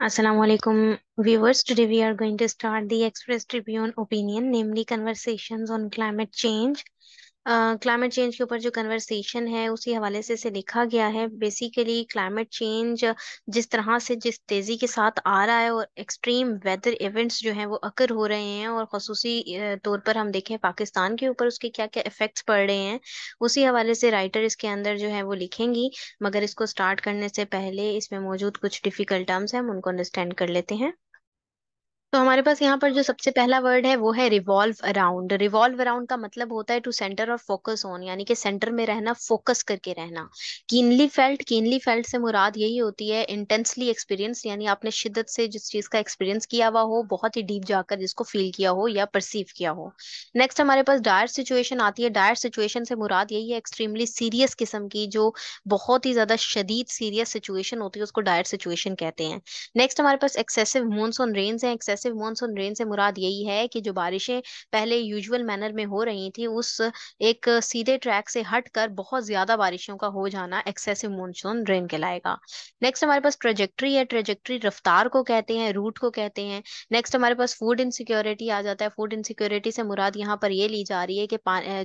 Assalamu alaikum viewers. Today we are going to start the Express Tribune opinion, namely conversations on climate change climate change के ऊपर जो conversation है उसी हवाले से इसे लिखा गया है बेसिकली क्लाइमेट चेंज जिस तरह से जिस तेज़ी के साथ आ रहा है और एक्सट्रीम वेदर इवेंट्स जो हैं वो अकर हो रहे हैं और खसूसी तौर पर हम देखें पाकिस्तान के ऊपर उसके क्या क्या इफ़ेक्ट्स पड़ रहे हैं उसी हवाले से राइटर इसके अंदर जो है वो लिखेंगी मगर इसको स्टार्ट करने से पहले इसमें मौजूद कुछ डिफ़िकल्ट टर्म्स हैं हम उनको अंडरस्टैंड कर लेते हैं तो हमारे पास यहाँ पर जो सबसे पहला वर्ड है वो है रिवॉल्व अराउंड रिवॉल्व अराउंड का मतलब होता है टू सेंटर और फोकस ऑन यानी कि सेंटर में रहना फोकस करके रहना कीनली फेल्ट कीनली फेल्ट से मुराद यही होती है इंटेंसली एक्सपीरियंस यानी आपने शिद्दत से जिस चीज का एक्सपीरियंस किया हुआ हो बहुत ही डीप जाकर जिसको फील किया हो या परसीव किया हो नेक्स्ट हमारे पास डायर सिचुएशन आती है डायर सिचुएशन से मुराद यही है एक्सट्रीमली सीरियस किस्म की जो बहुत ही ज्यादा शदीद सीरियस सिचुएशन होती है उसको डायर सिचुएशन कहते हैं नेक्स्ट हमारे पास एक्सेसिव मानसून रेन्स है एक्सेसिव वैसे मॉनसून रेन से मुराद यही है कि जो बारिशें पहले यूजुअल मैनर में हो रही थी उस एक सीधे ट्रैक से हटकर बहुत ज्यादा बारिशों का हो जाना एक्सेसिव मॉनसून रेन कहलाएगा नेक्स्ट हमारे पास ट्रेजेक्ट्री है ट्रेजेक्ट्री रफ्तार को कहते हैं रूट को कहते हैं नेक्स्ट हमारे पास फूड इनसिक्योरिटी आ जाता है फूड इनसिक्योरिटी से मुराद यहाँ पर यह ली जा रही है कि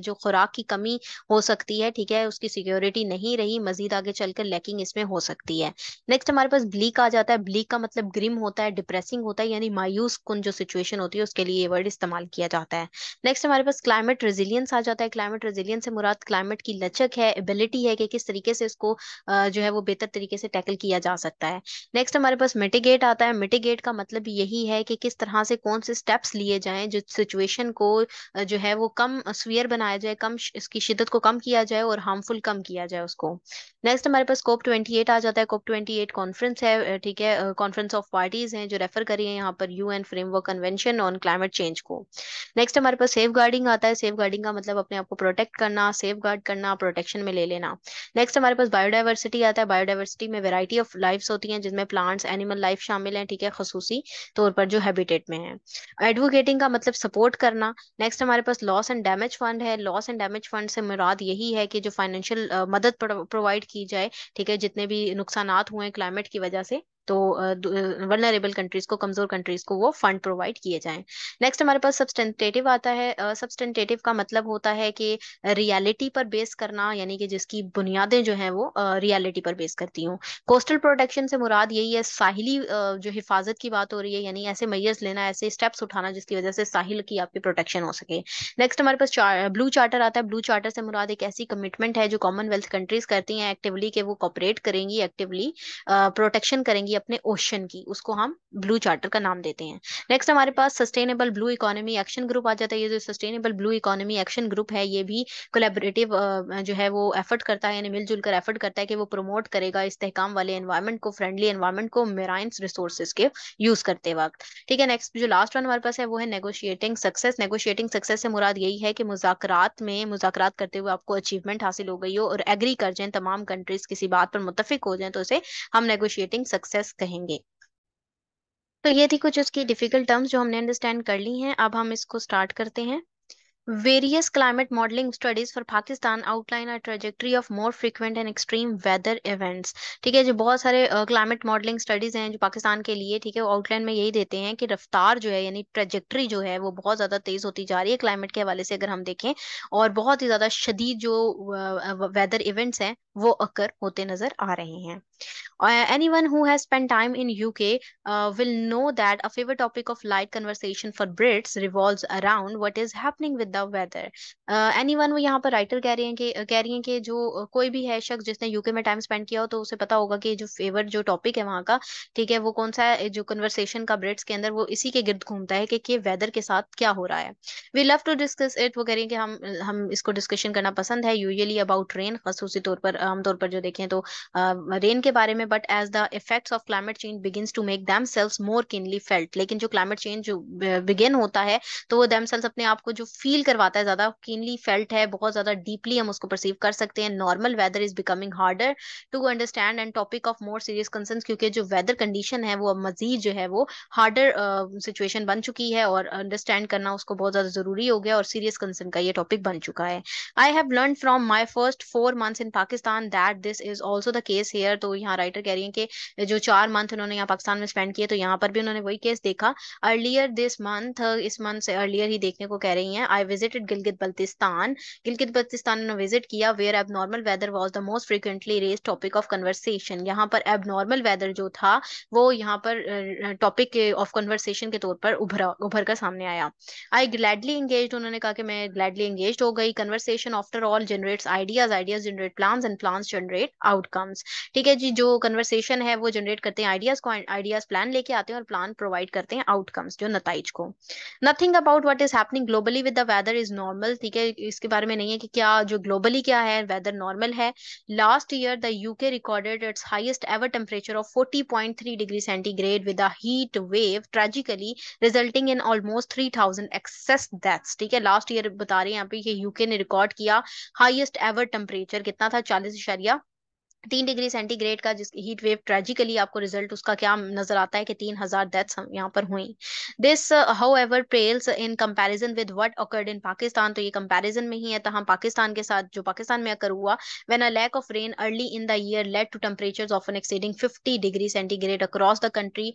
जो खुराक की कमी हो सकती है ठीक है उसकी सिक्योरिटी नहीं रही मजीद आगे चलकर लैकिंग इसमें हो सकती है नेक्स्ट हमारे पास ब्लीक आ जाता है ब्लीक का मतलब ग्रिम होता है डिप्रेसिंग होता है यानी मायूस यूज कुन जो सिचुएशन होती है उसके लिए ये वर्ड इस्तेमाल किया जाता है नेक्स्ट हमारे पास क्लाइमेट रेजिलियंस आ जाता है क्लाइमेट रेजिलियंस से मुराद क्लाइमेट की लचक है एबिलिटी है कि किस तरीके से इसको जो है वो बेहतर तरीके से टैकल किया जा सकता है नेक्स्ट हमारे पास मिटिगेट आता है मिटिगेट का मतलब यही है कि किस तरह से कौन से स्टेप्स लिए जाएं जो सिचुएशन को जो है वो कम स्वीयर बनाया जाए कम इसकी शिदत को कम किया जाए और हार्मफुल कम किया जाए उसको नेक्स्ट हमारे पास कोप ट्वेंटी आ जाता है कोप ट्वेंटी कॉन्फ्रेंस है ठीक है कॉन्फ्रेंस ऑफ पार्टीज है जो रेफर करी है यहाँ पर U UN framework convention on climate change को नेक्स्ट हमारे पास सेफ गार्डिंग आता है सेफ गार्डिंग का मतलब अपने आप को प्रोटेक्ट करना सेफ गार्ड करना प्रोटेक्शन में ले लेना नेक्स्ट हमारे पास बायोडाइवर्सिटी आता है बायोडाइवर्सिटी में वेराइटी ऑफ लाइफ होती है जिसमें प्लांट्स एनिमल लाइफ शामिल है ठीक है खसूसी तौर पर जो हैबिटेट में है एडवोकेटिंग का मतलब सपोर्ट करना नेक्स्ट हमारे पास लॉस एंड डैमेज फंड है लॉस एंड डैमेज फंड से मुराद यही है कि जो फाइनेंशियल मदद प्रोवाइड की जाए ठीक है जितने भी नुकसान हुए क्लाइमेट की वजह से तो वनरेबल कंट्रीज को कमजोर कंट्रीज को वो फंड प्रोवाइड किए जाए नेक्स्ट हमारे पास सब्सटेंटेटिव आता है सब्सटेंटेटिव uh, का मतलब होता है कि रियलिटी पर बेस करना यानी कि जिसकी बुनियादें जो है वो रियलिटी uh, पर बेस करती हूँ कोस्टल प्रोटेक्शन से मुराद यही है साहिली uh, जो हिफाजत की बात हो रही है यानी ऐसे मैयर्स लेना ऐसे स्टेप्स उठाना जिसकी वजह से साहिल की आपकी प्रोटेक्शन हो सके नेक्स्ट हमारे पास ब्लू चार्टर आता है ब्लू चार्टर से मुराद एक ऐसी कमिटमेंट है जो कॉमनवेल्थ कंट्रीज करती हैं एक्टिवली के वो कॉपरेट करेंगी एक्टिवली प्रोटेक्शन करेंगी होगी अपने ओशन की उसको हम ब्लू चार्टर का नाम देते हैं नेक्स्ट हमारे पास sustainable blue economy action group आ जाता है ये जो sustainable blue economy action group है ये भी कोलेबरेटिव जो है वो एफर्ट करता है यानी मिलजुल कर एफर्ट करता है कि वो प्रमोट करेगा इस्तेकाम वाले एनवायरमेंट को फ्रेंडली एनवायरमेंट को मेराइन रिसोर्सेज के यूज करते वक्त ठीक है नेक्स्ट जो लास्ट वन हमारे पास है वो है नेगोशिएटिंग सक्सेस नेगोशिएटिंग सक्सेस से मुराद यही है कि मुजाकरात में मुजाकरात करते हुए आपको अचीवमेंट हासिल हो गई हो और एग्री कर जाए तमाम कंट्रीज किसी बात पर मुतफिक हो जाए तो उसे हम नेगोशिएटिंग सक्सेस प्लस कहेंगे तो ये थी कुछ उसकी डिफिकल्ट टर्म्स जो हमने अंडरस्टैंड कर ली हैं अब हम इसको स्टार्ट करते हैं Various climate modeling studies for Pakistan outline a trajectory of more frequent and extreme weather events. ठीक है जो बहुत सारे क्लाइमेट मॉडलिंग स्टडीज हैं जो पाकिस्तान के लिए ठीक है आउटलाइन में यही देते हैं कि रफ्तार जो है यानी ट्रेजेक्ट्री जो है वो बहुत ज़्यादा तेज़ होती जा रही है क्लाइमेट के हवाले से अगर हम देखें और बहुत ही ज़्यादा शदीद जो वेदर इवेंट्स हैं वो अक्कर होते नज़र आ रहे हैं anyone who has spent time in UK uh, will know that a favorite topic of light conversation for Brits revolves around what is happening with the weather anyone वो यहाँ पर writer कह रहे हैं कि कह रही हैं कि जो कोई भी है शख्स जिसने यूके में टाइम स्पेंड किया हो तो उसे पता होगा कि जो फेवर जो टॉपिक है वहाँ का ठीक है वो कौन सा है जो कन्वर्सेशन का ब्रिट्स के अंदर वो इसी के गिर्द घूमता है कि, के वेदर के साथ क्या हो रहा है we love to discuss it वो कह रही है कि हम हम इसको डिस्कशन करना पसंद है यूजली अबाउट रेन खसूसी तौर पर आमतौर पर जो देखें तो रेन uh, के बारे में but as the effects of climate change begin to make themselves more keenly felt लेकिन जो क्लाइमेट चेंज जो बिगिन होता है तो वो दैम सेल्स अपने आप को जो फील करवाता है ज्यादा कीनली फेल्ट है बहुत ज्यादा डीपली हम उसको परसीव कर सकते हैं normal weather is becoming harder to understand and topic of more serious concern क्योंकि जो वेदर कंडीशन है वो मजीद जो है वो हार्डर सिचुएशन uh, बन चुकी है और अंडरस्टैंड करना उसको बहुत ज्यादा जरूरी हो गया और सीरियस कंसर्न का ये टॉपिक बन चुका है I have learn from my first four month in Pakistan that this is also the case here तो यहाँ राइटर कह रही है कि जो चार मंथ उन्होंने यहाँ पाकिस्तान में स्पेंड किए तो यहाँ पर भी उन्होंने वही केस देखा अर्लियर दिस मंथ इस मंथ से अर्लियर ही देखने को कह रही है I visited Gilgit Baltistan. Gilgit Baltistan ने विजिट किया where abnormal weather was the most frequently raise topic of conversation यहाँ पर एबनॉर्मल वेदर जो था वो यहाँ पर टॉपिक ऑफ कन्वर्सेशन के तौर पर उभरा उभर कर सामने आया आई ग्लैडली एंगेज उन्होंने कहा कि मैं ग्लैडली एंगेज हो गई conversation after all generates ideas ideas generate plan and plan generate outcomes ठीक है जी जो कन्वर्सेशन है वो जनरेट करते हैं आइडियाज को आइडियाज प्लान लेके आते हैं और प्लान प्रोवाइड करते हैं आउटकम्स जो नतज को nothing about what is happening globally with weather is normal ठीक है इसके बारे में नहीं है कि क्या जो ग्लोबली क्या है वेदर नॉर्मल है last year the UK recorded its highest ever temperature of 40.3 degree centigrade with a heat wave tragically resulting in almost 3000 excess deaths ठीक है लास्ट ईयर बता रहे हैं यहाँ पे यूके ने रिकॉर्ड किया हाईएस्ट एवर टेम्परेचर कितना था चालीस तीन डिग्री सेंटीग्रेड का जिस हीट वेव ट्रेजिकली आपको रिजल्ट उसका क्या नजर आता है कि तीन हजार डेथ्स यहाँ पर हुई this however pales in comparison with what occurred in Pakistan तो ये कंपैरिजन में ही है तो हम हाँ, पाकिस्तान के साथ जो पाकिस्तान में अकर हुआ when a lack of rain early in the year led to temperature of an exceeding fifty degree centigrade across the country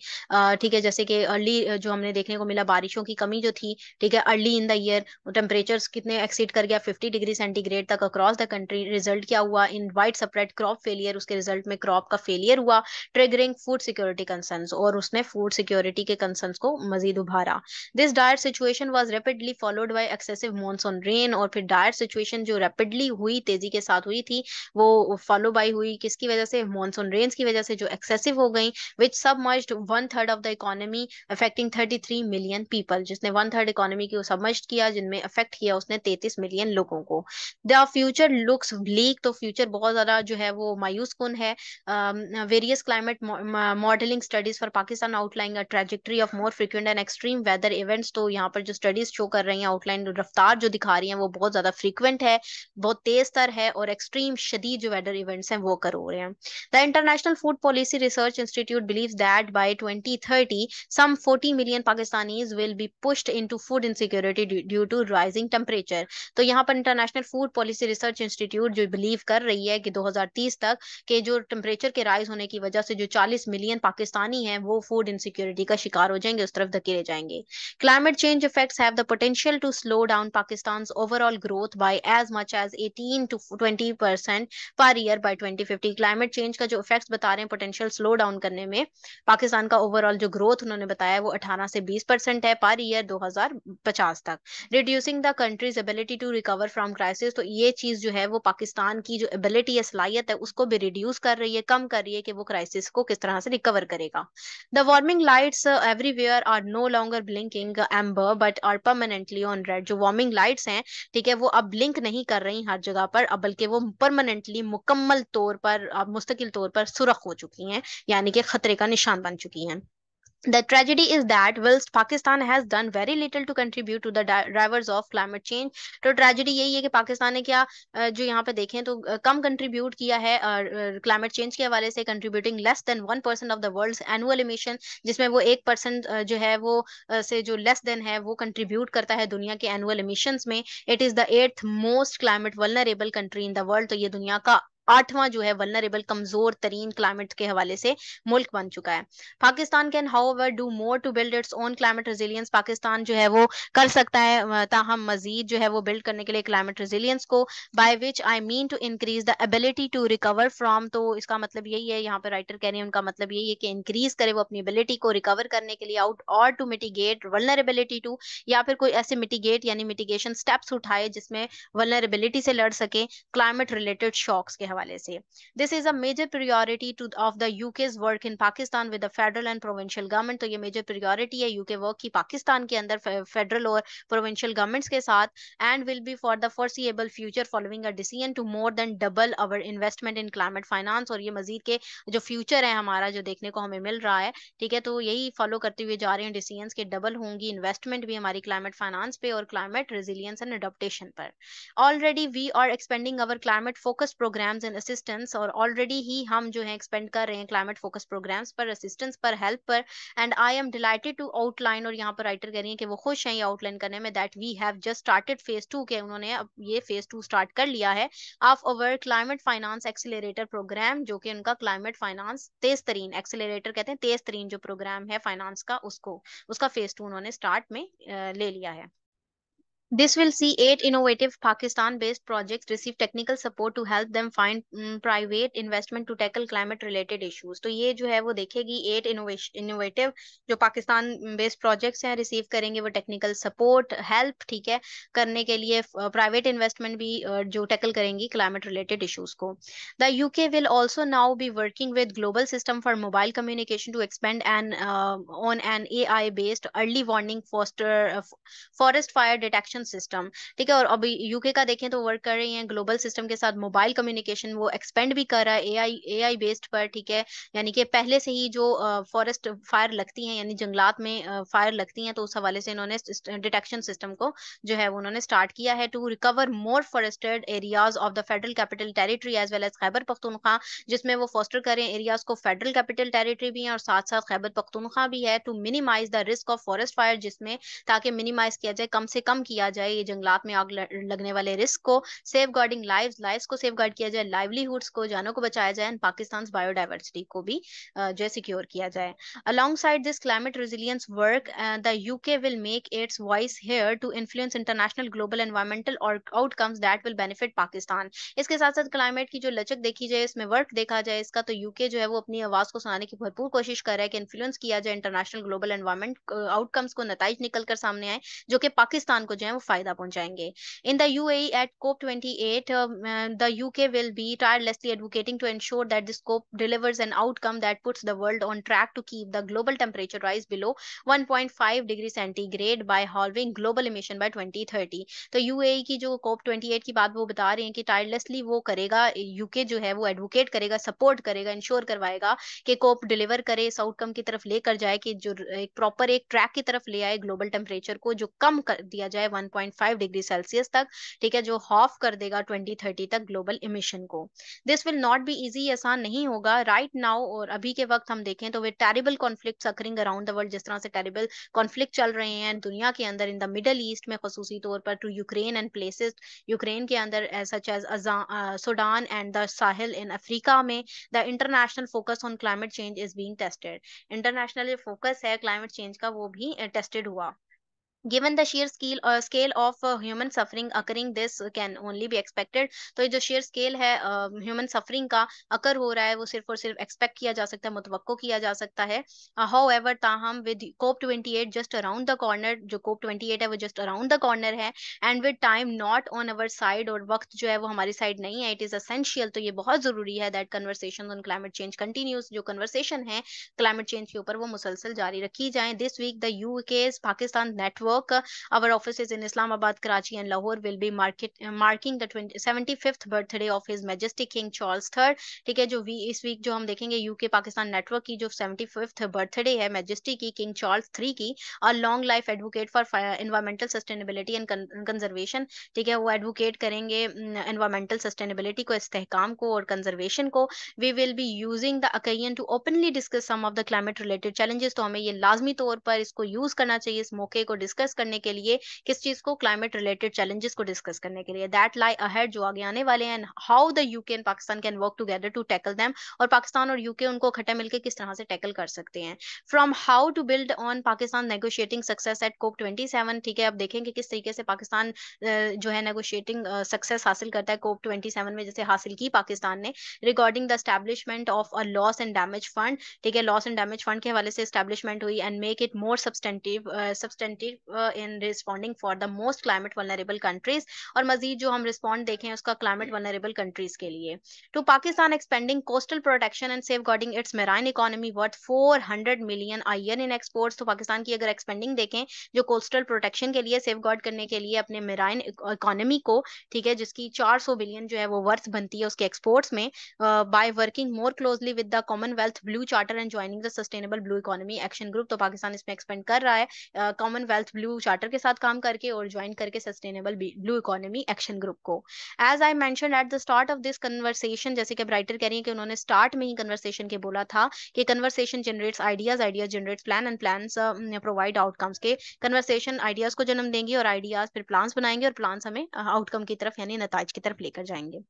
ठीक है जैसे कि अर्ली uh, जो हमने देखने को मिला बारिशों की कमी जो थी ठीक है early in the year temperature कितने एक्सीड कर गया फिफ्टी डिग्री सेंटीग्रेड तक अक्रॉस द कंट्री रिजल्ट क्या हुआ in widespread crop fail failure उसके रिजल्ट में क्रॉप का फेलियर हुआ ट्रिगरिंग फूड सिक्योरिटी कंसर्न और उसने फूड सिक्योरिटी के कंसर्न को मजीद उभारा this dire situation was rapidly followed by excessive monsoon rain और फिर डायर सिचुएशन जो रेपिडली हुई तेजी के साथ हुई थी वो फॉलो बाई हुई किसकी वजह से मानसून रेन्स की वजह से जो एक्सेसिव हो गई which submerged one third of the economy affecting thirty three million people जिसने वन थर्ड इकोनॉमी को सबमर्ज किया जिनमें अफेक्ट किया उसने तैतीस मिलियन लोगों को द फ्यूचर लुक्स ब्लीक तो फ्यूचर बहुत ज्यादा जो है वो मायूस कौन है various climate modelling studies for Pakistan outline trajectory of more frequent and extreme weather events तो यहाँ पर जो स्टडीज शो कर रही हैं आउटलाइन रफ्तार जो दिखा रही है वो बहुत ज्यादा फ्रिक्वेंट है बहुत तेज तर है और एक्सट्रीम शदीद जो वेदर इवेंट्स हैं वो कर हो रहे हैं the International Food Policy Research Institute believe that by twenty thirty some forty million Pakistani will be pushed into food insecurity due to rising temperature तो यहाँ पर International Food Policy Research Institute जो बिलीव कर रही है कि दो हजार तीस तक तक के जो टेम्परेचर के राइज होने की वजह से जो 40 मिलियन पाकिस्तानी हैं वो फूड इनसिक्योरिटी का शिकार हो जाएंगे उस तरफ धकेले जाएंगे climate change effects have the potential to slow down Pakistan overall growth by as much as eighteen to twenty percent per year by twenty climate change का जो इफेक्ट बता रहे हैं पोटेंशियल स्लो डाउन करने में पाकिस्तान का ओवरऑल जो ग्रोथ उन्होंने बताया वो अठारह से बीस परसेंट है पर ईयर दो तक reducing the country's ability to recover from crisis तो ये चीज जो है वो पाकिस्तान की जो एबिलिटी है सलाहियत है उसको भी रिड्यूस कर रही है कम कर रही है कि वो क्राइसिस को किस तरह से रिकवर करेगा the warming lights everywhere are no longer blinking amber but are permanently on red जो वार्मिंग लाइट्स हैं ठीक है वो अब ब्लिंक नहीं कर रही हर जगह पर अब बल्कि वो परमानेंटली मुकम्मल तौर पर मुस्तकिल तौर पर सुरख हो चुकी हैं यानी कि खतरे का निशान बन चुकी हैं The tragedy is that whilst Pakistan has done very little to contribute to the drivers of climate change, तो tragedy यही है कि पाकिस्तान ने क्या जो यहाँ पे देखें तो कम contribute किया है और climate change के हवाले से contributing less than one percent of the world's annual emission, जिसमें वो एक percent जो है वो से जो less than है वो contribute करता है दुनिया के annual emissions में. It is the eighth most climate vulnerable country in the world. तो ये दुनिया का आठवां जो है वनरेबल कमजोर तरीन क्लाइमेट के हवाले से मुल्क बन चुका है Pakistan can however do more to build its own climate resilience Pakistan जो है वो कर सकता है ताहम मजीद जो है वो बिल्ड करने के लिए क्लाइमेट रेजिलियंस को by which I mean to increase the ability to recover from तो इसका मतलब यही है यहाँ पे राइटर कह रहे हैं उनका मतलब यही है कि इंक्रीज करे वो अपनी एबिलिटी को रिकवर करने के लिए आउट और टू मिटिगेट वलनरेबिलिटी टू या फिर कोई ऐसे मिटिगेट यानी मिटिगेशन स्टेप्स उठाए जिसमें वलनरेबिलिटी से लड़ सके क्लाइमेट रिलेटेड शॉक्स के हवाले हवाले से this is a major priority to of the UK's work in Pakistan with the federal and provincial government तो ये मेजर प्रियोरिटी है यूके वर्क की पाकिस्तान के अंदर फेडरल और प्रोविंशियल गवर्नमेंट्स के साथ and will be for the foreseeable future following a decision to more than double our investment in climate finance और ये मजीद के जो फ्यूचर है हमारा जो देखने को हमें मिल रहा है ठीक है तो यही फॉलो करते हुए जा रहे हैं डिसीजन के डबल होंगी इन्वेस्टमेंट भी हमारी क्लाइमेट फाइनेंस पे और क्लाइमेट रेजिलियंस एंड अडोप्टेशन पर already we are expanding our climate focus programmes and assistance और ऑलरेडी ही हम जो है एक्सपेंड कर रहे हैं क्लाइमेट फोकस प्रोग्राम्स पर असिस्टेंस पर हेल्प पर and I am delighted to outline और यहाँ पर राइटर कह रही है कि वो खुश हैं ये आउटलाइन करने में that we have just started phase two के उन्होंने अब ये फेज टू स्टार्ट कर लिया है of our climate finance accelerator programme जो कि उनका क्लाइमेट फाइनेंस तेज तरीन एक्सिलेटर कहते हैं तेज तरीन जो प्रोग्राम है फाइनेंस का उसको उसका फेज टू उन्होंने स्टार्ट में ले लिया है This will see eight innovative Pakistan-based projects receive technical support to help them find mm, private investment to tackle climate related issues. So, ये जो है वो देखेगी eight innovative जो Pakistan-based projects हैं receive करेंगे वो technical support, help ठीक है करने के लिए private investment भी जो tackle करेंगी climate related issues को. The UK will also now be working with Global System for Mobile Communication to expand and uh, on an AI-based early warning foster uh, forest fire detection communication system ठीक है और अभी UK का देखें तो work कर रही हैं ग्लोबल सिस्टम के साथ मोबाइल कम्युनिकेशन वो एक्सपेंड भी कर रहा है एआई एआई बेस्ड पर ठीक है यानी कि पहले से ही जो फॉरेस्ट फायर लगती है यानी जंगलात में फायर लगती है तो उस हवाले से इन्होंने डिटेक्शन सिस्टम को जो है वो उन्होंने स्टार्ट किया है to recover more forested areas of the federal capital territory as well as Khyber Pakhtunkhwa जिसमें वो फोस्टर करें एरियाज को फेडरल कैपिटल टेरिटरी भी है और साथ साथ खैबर पख्तुनखा भी है to minimise the risk of forest fire जिसमें ताकि मिनिमाइज किया जाए कम से कम किया किया जाए ये जंगलात में आग लगने वाले रिस्क को सेफ गार्डिंग लाइव लाइफ को सेफ गार्ड किया जाए लाइवलीहुड्स को जानों को बचाया जाए एंड पाकिस्तान बायोडाइवर्सिटी को भी जो है सिक्योर किया जाए alongside this climate resilience work the UK will make its voice heard to influence international global environmental outcomes that will benefit Pakistan इसके साथ साथ क्लाइमेट की जो लचक देखी जाए इसमें वर्क देखा जाए इसका तो यूके जो है वो अपनी आवाज को सुनाने की भरपूर कोशिश कर रहा है कि इन्फ्लुएंस किया जाए इंटरनेशनल ग्लोबल एनवायरमेंट आउटकम्स को नतज निकल कर सामने आए जो कि पाकिस्तान को जो है को तो फायदा पहुंचाएंगे in the U at COP twenty advocating to ensure that this COP delivers an outcome that puts the world on track to keep global temperature rise below one point five degree centigrade by halving global emission by twenty thirty तो U e की जो COP twenty eight की बात वो बता रहे हैं कि टायरलेसली वो करेगा यूके जो है वो एडवोकेट करेगा सपोर्ट करेगा इंश्योर करवाएगा कि कोप डिलीवर करे इस आउटकम की तरफ लेकर जाए कि जो एक प्रॉपर एक ट्रैक की तरफ ले आए ग्लोबल टेम्परेचर को जो कम कर दिया जाए वन 1.5 डिग्री सेल्सियस तक ठीक है जो हॉफ कर देगा 2030 तक ग्लोबल इमिशन को this will not be easy आसान नहीं होगा राइट right नाउ और अभी के वक्त हम देखें तो we terrible conflict occurring around the world जिस तरह से टेरिबल कॉन्फ्लिक्ट चल रहे हैं दुनिया के अंदर इन द मिडल ईस्ट में खसूसी तौर पर to Ukraine and places Ukraine के अंदर such as Sudan and the Sahel in Africa में the international focus on climate change is being tested international जो फोकस है क्लाइमेट चेंज का वो भी टेस्टेड uh, हुआ given the sheer scale scale of human suffering occurring this can only be expected तो ये जो शेयर स्केल है ह्यूमन uh, सफरिंग का अकर हो रहा है वो सिर्फ और सिर्फ एक्सपेक्ट किया जा सकता है मुतवक्को किया जा सकता है हाउ uh, एवर ताहम with COP twenty eight just around the corner जो कोप ट्वेंटी एट है वो जस्ट अराउंड द कॉर्नर है and with time not on our side और वक्त जो है वो हमारी साइड नहीं है इट इज असेंशियल तो ये बहुत जरूरी है that conversation on climate change continues जो कन्वर्सेशन है क्लाइमेट चेंज के ऊपर वो मुसलसल जारी रखी जाए this week the UK's Pakistan network work. Our offices in Islamabad, Karachi, and Lahore will be market, marking the 20, 75th birthday of His Majesty King Charles III. ठीक है जो वी इस वीक जो हम देखेंगे यूके पाकिस्तान नेटवर्क की जो 75th birthday है मैजेस्टी की किंग चार्ल्स थ्री की और long life advocate for environmental sustainability and conservation ठीक है वो एडवोकेट करेंगे इन्वायरमेंटल सस्टेनेबिलिटी को इस्तेकाम को और कंजर्वेशन को we will be using the occasion to openly discuss some of the climate related challenges तो हमें ये लाजमी तौर पर इसको यूज करना चाहिए इस मौके को डिस्कस डिस्कस करने के लिए किस चीज को क्लाइमेट रिलेटेड चैलेंजेस को डिस्कस करने के लिए दैट लाई अहेड जो आगे आने वाले हैं how the UK and Pakistan can work together to tackle them और पाकिस्तान और यूके उनको इकट्ठे मिलकर किस तरह से टैकल कर सकते हैं from how to build on Pakistan negotiating success at COP twenty seven ठीक है अब देखेंगे किस तरीके से पाकिस्तान जो है नेगोशिएटिंग सक्सेस हासिल करता है कोप ट्वेंटी सेवन में जैसे हासिल की पाकिस्तान ने regarding the establishment of a loss and damage fund ठीक है लॉस एंड डैमेज फंड के हवाले से स्टैब्लिशमेंट हुई and make it more substantive substantive in responding for the most climate vulnerable countries और मजीद जो हम रिस्पॉन्ड देखें उसका क्लाइमेट वनरेबल कंट्रीज के लिए टू तो Pakistan expanding coastal protection and safeguarding its marine economy worth four hundred million a year in exports तो पाकिस्तान की अगर एक्सपेंडिंग देखें जो कोस्टल प्रोटेक्शन के लिए सेफ गार्ड करने के लिए अपने मेराइन इकोनॉमी e-, को ठीक है जिसकी चार सौ बिलियन जो है वो वर्थ बनती है उसके एक्सपोर्ट्स में by working more closely with the Commonwealth Blue Charter and joining the Sustainable blue economy action Group तो पाकिस्तान इसमें एक्सपेंड कर रहा है कॉमनवेल्थ uh, ब्लू चार्टर के साथ काम करके और ज्वाइन करके Sustainable blue economy action Group को as I mention at the start of this conversation जैसे कि राइटर कह रही है कि उन्होंने स्टार्ट में ही कन्वर्सेशन के बोला था कि conversation generates ideas ideas generate plan and plan provide outcomes के कन्वर्सेशन आइडियाज को जन्म देंगे और आइडियाज फिर प्लान्स बनाएंगे और प्लान्स हमें आउटकम uh, की तरफ यानी नतज की तरफ लेकर जाएंगे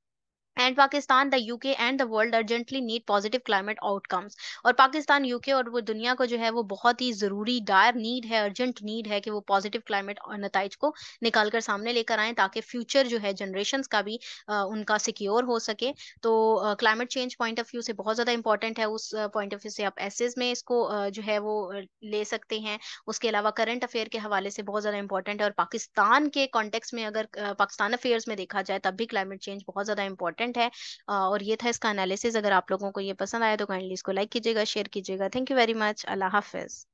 and Pakistan the UK and the world urgently need positive climate outcomes और पाकिस्तान यूके और वो दुनिया को जो है वो बहुत ही ज़रूरी डायर नीड है अर्जेंट नीड है कि वो पॉजिटिव क्लाइमेट नतज को निकाल कर सामने लेकर आए ताकि फ्यूचर जो है जनरेशन का भी आ, उनका सिक्योर हो सके तो climate change point of view से बहुत ज़्यादा इंपॉर्टेंट है उस पॉइंट ऑफ व्यू से आप एसेज में इसको जो है वो ले सकते हैं उसके अलावा करंट अफेयर के हवाले से बहुत ज़्यादा इंपॉर्टेंट है और पाकिस्तान के कॉन्टेक्स्ट में अगर पाकिस्तान अफेयर्स में देखा जाए तब भी क्लाइमेट चेंज बहुत ज़्यादा इंपॉर्टेंट इंपॉर्टेंट है और ये था इसका एनालिसिस अगर आप लोगों को ये पसंद आया तो काइंडली इसको लाइक कीजिएगा शेयर कीजिएगा थैंक यू वेरी मच अल्लाह हाफिज़